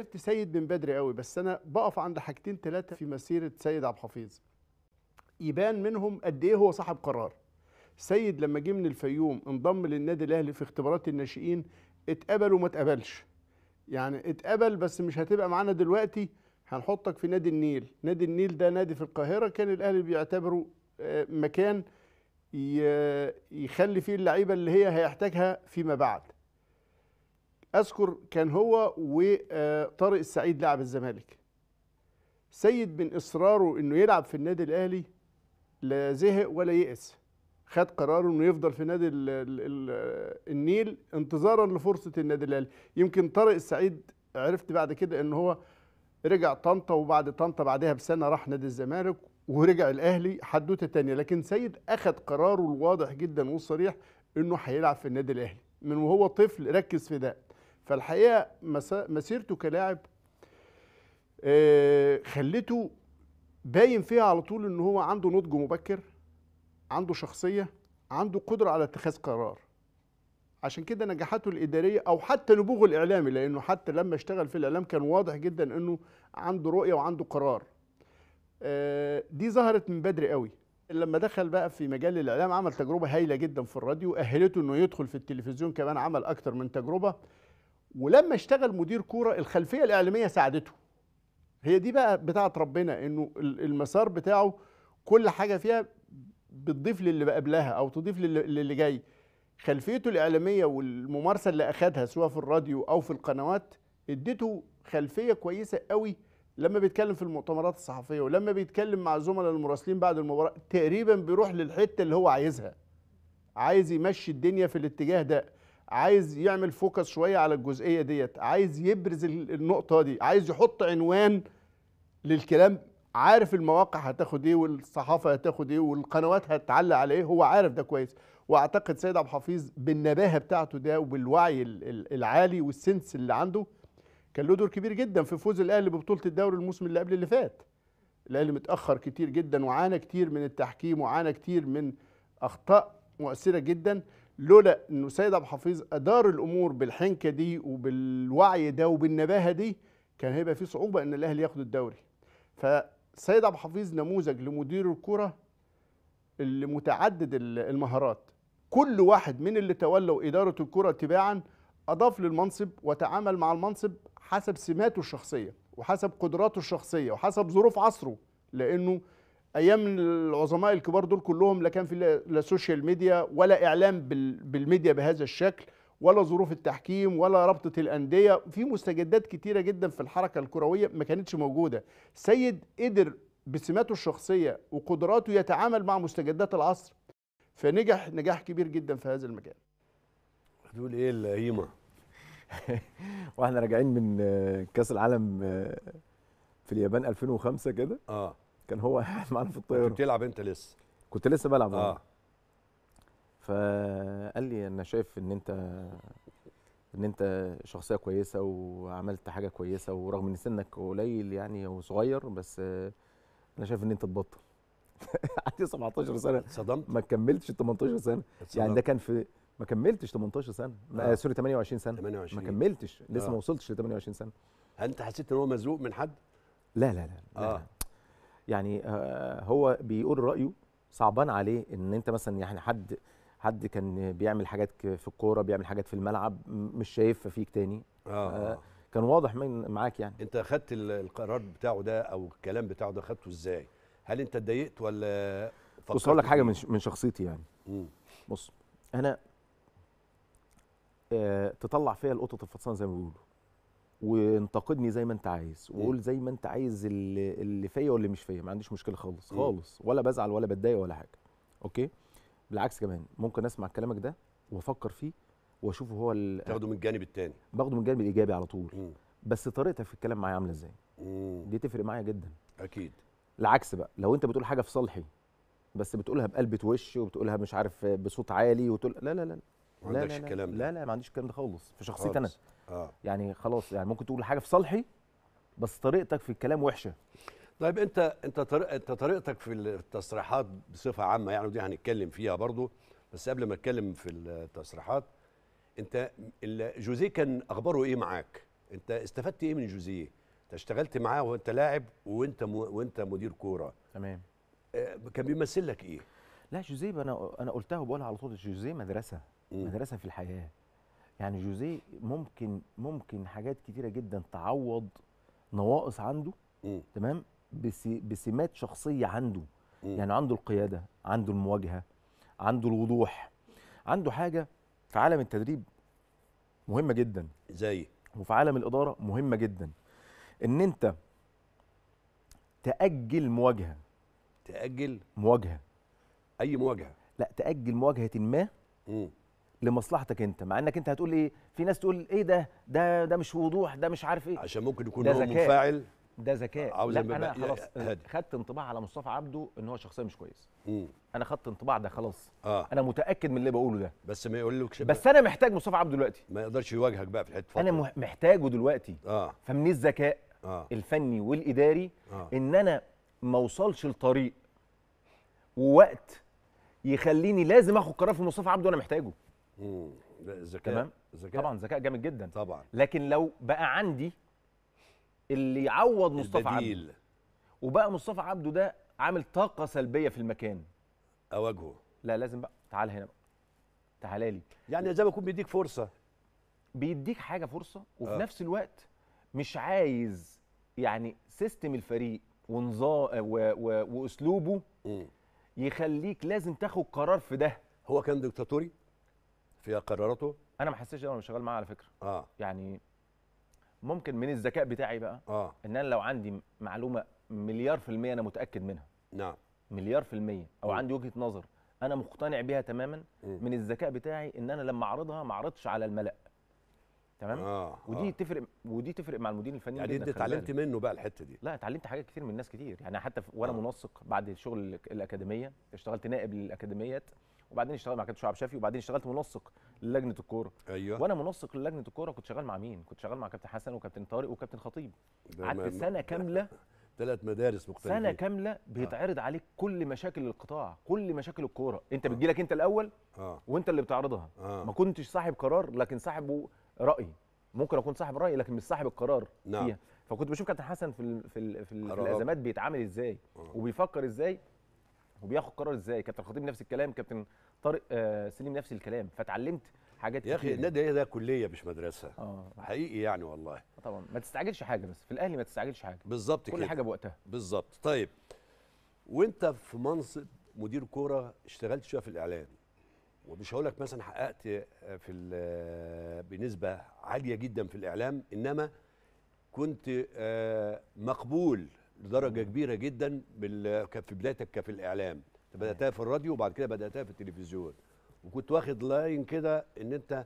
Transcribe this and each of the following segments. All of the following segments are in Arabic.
عرفت سيد من بدري قوي بس انا بقف عند حاجتين ثلاثه في مسيره سيد عبد الحفيظ يبان منهم قد ايه هو صاحب قرار سيد لما جه من الفيوم انضم للنادي الاهلي في اختبارات الناشئين اتقبل وما اتقبلش يعني اتقبل بس مش هتبقى معانا دلوقتي هنحطك في نادي النيل نادي النيل ده نادي في القاهره كان الاهلي بيعتبره آه، مكان يخلي فيه اللعيبه اللي هي هيحتاجها فيما بعد اذكر كان هو وطارق السعيد لاعب الزمالك سيد من اصراره انه يلعب في النادي الاهلي لا زهق ولا يئس خد قرار انه يفضل في نادي الـ الـ الـ النيل انتظارا لفرصه النادي الاهلي يمكن طارق السعيد عرفت بعد كده ان هو رجع طنطا وبعد طنطا بعدها بسنه راح نادي الزمالك ورجع الاهلي حدوته تانية لكن سيد اخذ قراره الواضح جدا والصريح انه هيلعب في النادي الاهلي من وهو طفل ركز في ده فالحقيقه مسيرته كلاعب آه، خلته باين فيها على طول ان هو عنده نضج مبكر عنده شخصيه عنده قدره على اتخاذ قرار عشان كده نجاحاته الاداريه او حتى نبوغه الاعلامي لانه حتى لما اشتغل في الاعلام كان واضح جدا انه عنده رؤيه وعنده قرار آه، دي ظهرت من بدري قوي لما دخل بقى في مجال الاعلام عمل تجربه هايله جدا في الراديو اهلته انه يدخل في التلفزيون كمان عمل اكتر من تجربه ولما اشتغل مدير كوره الخلفيه الاعلاميه ساعدته هي دي بقى بتاعه ربنا انه المسار بتاعه كل حاجه فيها بتضيف للي قبلها او تضيف للي جاي خلفيته الاعلاميه والممارسه اللي اخدها سواء في الراديو او في القنوات اديته خلفيه كويسه قوي لما بيتكلم في المؤتمرات الصحفيه ولما بيتكلم مع زملاء المراسلين بعد المباراه تقريبا بيروح للحته اللي هو عايزها عايز يمشي الدنيا في الاتجاه ده عايز يعمل فوكس شويه على الجزئيه ديت عايز يبرز النقطه دي عايز يحط عنوان للكلام عارف المواقع هتاخد ايه والصحافه هتاخد ايه والقنوات هتعلق على ايه هو عارف ده كويس واعتقد سيد عبد الحفيظ بالنباهه بتاعته ده وبالوعي العالي والسنس اللي عنده كان له دور كبير جدا في فوز الاهلي ببطوله الدوري الموسم اللي قبل اللي فات الاهلي متاخر كتير جدا وعانى كتير من التحكيم وعانى كتير من اخطاء مؤثره جدا لولا انه السيد عبد الحفيظ ادار الامور بالحنكه دي وبالوعي ده وبالنباهه دي كان هيبقى في صعوبه ان الاهلي ياخد الدوري فسيد عبد الحفيظ نموذج لمدير الكره اللي متعدد المهارات كل واحد من اللي تولوا اداره الكره تباعا اضاف للمنصب وتعامل مع المنصب حسب سماته الشخصيه وحسب قدراته الشخصيه وحسب ظروف عصره لانه ايام العظماء الكبار دول كلهم لا كان في لا سوشيال ميديا ولا اعلام بالميديا بهذا الشكل ولا ظروف التحكيم ولا رابطه الانديه في مستجدات كتيره جدا في الحركه الكرويه ما كانتش موجوده سيد قدر بسماته الشخصيه وقدراته يتعامل مع مستجدات العصر فنجح نجاح كبير جدا في هذا المجال هتقول ايه الهيمة واحنا راجعين من كاس العالم في اليابان 2005 كده اه كان هو قاعد معانا في الطياره كنت بتلعب انت لسه كنت لسه بلعب آه. اه فقال لي انا شايف ان انت ان انت شخصيه كويسه وعملت حاجه كويسه ورغم ان سنك قليل يعني وصغير بس انا شايف ان انت تبطل عندي 17 سنه صدمت ما كملتش 18 سنه يعني ده كان في ما كملتش 18 سنه آه. سوري 28 سنه 28 ما كملتش لسه آه. ما وصلتش ل 28 سنه هل انت حسيت ان هو مزروق من حد لا لا لا, لا. آه. يعني آه، هو بيقول رايه صعبان عليه ان انت مثلا يعني حد حد كان بيعمل حاجات في الكوره بيعمل حاجات في الملعب مش شايفها فيك تاني آه،, آه. آه كان واضح من معاك يعني انت اخذت القرار بتاعه ده او الكلام بتاعه ده اخذته ازاي هل انت اتضايقت ولا بص اقول لك حاجه من من شخصيتي يعني مم. بص انا آه تطلع فيا القطط الفطسان زي ما بيقولوا وانتقدني زي ما انت عايز وقول زي ما انت عايز اللي, فيا واللي مش فيا ما عنديش مشكله خالص خالص ولا بزعل ولا بتضايق ولا حاجه اوكي بالعكس كمان ممكن اسمع كلامك ده وافكر فيه واشوفه هو تاخده من الجانب الثاني باخده من الجانب الايجابي على طول بس طريقتك في الكلام معايا عامله ازاي دي تفرق معايا جدا اكيد العكس بقى لو انت بتقول حاجه في صالحي بس بتقولها بقلب وش وبتقولها مش عارف بصوت عالي وتقول لا لا لا لا عندكش الكلام لا لا ما عنديش الكلام ده خالص في شخصيتي انا آه. يعني خلاص يعني ممكن تقول حاجه في صالحي بس طريقتك في الكلام وحشه طيب انت انت انت طريقتك في التصريحات بصفه عامه يعني ودي هنتكلم فيها برضو بس قبل ما اتكلم في التصريحات انت جوزيه كان اخباره ايه معاك؟ انت استفدت ايه من جوزيه؟ انت اشتغلت معاه وانت لاعب وانت وانت مدير كوره تمام آه، كان بيمثل لك ايه؟ لا جوزيه انا انا قلتها وبقولها على طول جوزيه مدرسه مدرسه في الحياه يعني جوزيه ممكن ممكن حاجات كتيره جدا تعوض نواقص عنده إيه؟ تمام بسمات شخصيه عنده إيه؟ يعني عنده القياده عنده المواجهه عنده الوضوح عنده حاجه في عالم التدريب مهمه جدا زي وفي عالم الاداره مهمه جدا ان انت تاجل مواجهه تاجل مواجهه اي مواجهه لا تاجل مواجهه ما م. لمصلحتك انت مع انك انت هتقول ايه في ناس تقول ايه ده ده ده مش وضوح ده مش عارف ايه عشان ممكن يكون هو منفعل ده ذكاء عاوز لا انا خلاص خدت انطباع على مصطفى عبده ان هو شخصيه مش كويسه انا خدت انطباع ده خلاص آه. انا متاكد من اللي بقوله ده بس ما يقولكش بس انا محتاج مصطفى عبده دلوقتي ما يقدرش يواجهك بقى في الحته انا محتاجه دلوقتي آه. فمن الذكاء آه. الفني والاداري آه. ان انا ما اوصلش لطريق ووقت يخليني لازم اخد قرار في مصطفى عبده وانا محتاجه ذكاء تمام ذكاء طبعا ذكاء جامد جدا طبعا لكن لو بقى عندي اللي يعوض مصطفى البديل. عبده وبقى مصطفى عبده ده عامل طاقه سلبيه في المكان اواجهه لا لازم بقى تعال هنا بقى تعالى لي يعني زي ما يكون بيديك فرصه بيديك حاجه فرصه وفي آه. نفس الوقت مش عايز يعني سيستم الفريق ونظام و... و... واسلوبه م. يخليك لازم تاخد قرار في ده هو كان دكتاتوري فيها قراراته انا ما حسيتش ده وانا شغال معاه على فكره اه يعني ممكن من الذكاء بتاعي بقى اه ان انا لو عندي معلومه مليار في الميه انا متاكد منها نعم مليار في الميه او م. عندي وجهه نظر انا مقتنع بيها تماما م. من الذكاء بتاعي ان انا لما اعرضها ما اعرضش على الملا تمام آه ودي آه. تفرق ودي تفرق مع المدير الفني يعني انت اتعلمت منه بقى الحته دي لا اتعلمت حاجات كتير من ناس كتير يعني حتى وانا آه. منسق بعد شغل الاكاديميه اشتغلت نائب للاكاديميات وبعدين اشتغلت مع كابتن شعب شافي وبعدين اشتغلت منسق للجنه الكوره ايوه وانا منسق للجنه الكوره كنت شغال مع مين؟ كنت شغال مع كابتن حسن وكابتن طارق وكابتن خطيب قعدت سنه كامله ثلاث مدارس مختلفه سنه كامله آه. بيتعرض آه. عليك كل مشاكل القطاع كل مشاكل الكوره انت آه. بتجيلك انت الاول آه. وانت اللي بتعرضها آه. ما كنتش صاحب قرار لكن صاحب راي ممكن اكون صاحب راي لكن مش صاحب القرار نعم. فيها فكنت بشوف كابتن حسن في الـ في الـ في, في الازمات بيتعامل ازاي آه. وبيفكر ازاي وبياخد قرار ازاي كابتن خطيب نفس الكلام كابتن طارق آه سليم نفس الكلام فتعلمت حاجات يا اخي النادي ده كليه مش مدرسه اه حقيقي يعني والله آه، طبعا ما تستعجلش حاجه بس في الاهلي ما تستعجلش حاجه بالظبط كده كل حاجه بوقتها بالظبط طيب وانت في منصب مدير كوره اشتغلت شويه في الاعلام ومش هقول لك مثلا حققت آه، في آه، بنسبه عاليه جدا في الاعلام انما كنت مقبول لدرجه كبيره جدا بال... في بدايتك في الاعلام انت بداتها في الراديو وبعد كده بداتها في التلفزيون وكنت واخد لاين كده ان انت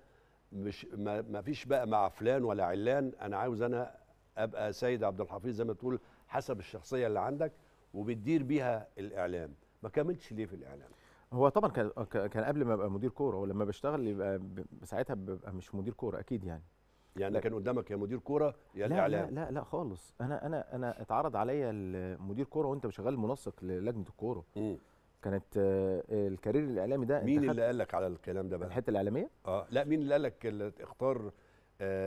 مش ما, ما فيش بقى مع فلان ولا علان انا عاوز انا ابقى سيد عبد الحفيظ زي ما تقول حسب الشخصيه اللي عندك وبتدير بيها الاعلام ما كملتش ليه في الاعلام هو طبعا كان كان قبل ما ابقى مدير كوره ولما بشتغل يبقى ساعتها ببقى مش مدير كوره اكيد يعني يعني كان قدامك يا مدير كوره يا لا الاعلام لا لا لا خالص انا انا انا اتعرض عليا مدير كوره وانت شغال منسق للجنه الكوره كانت آه، الكارير الاعلامي ده مين اللي قال لك على الكلام ده بقى الحته الاعلاميه اه لا مين اللي قال لك اختار آه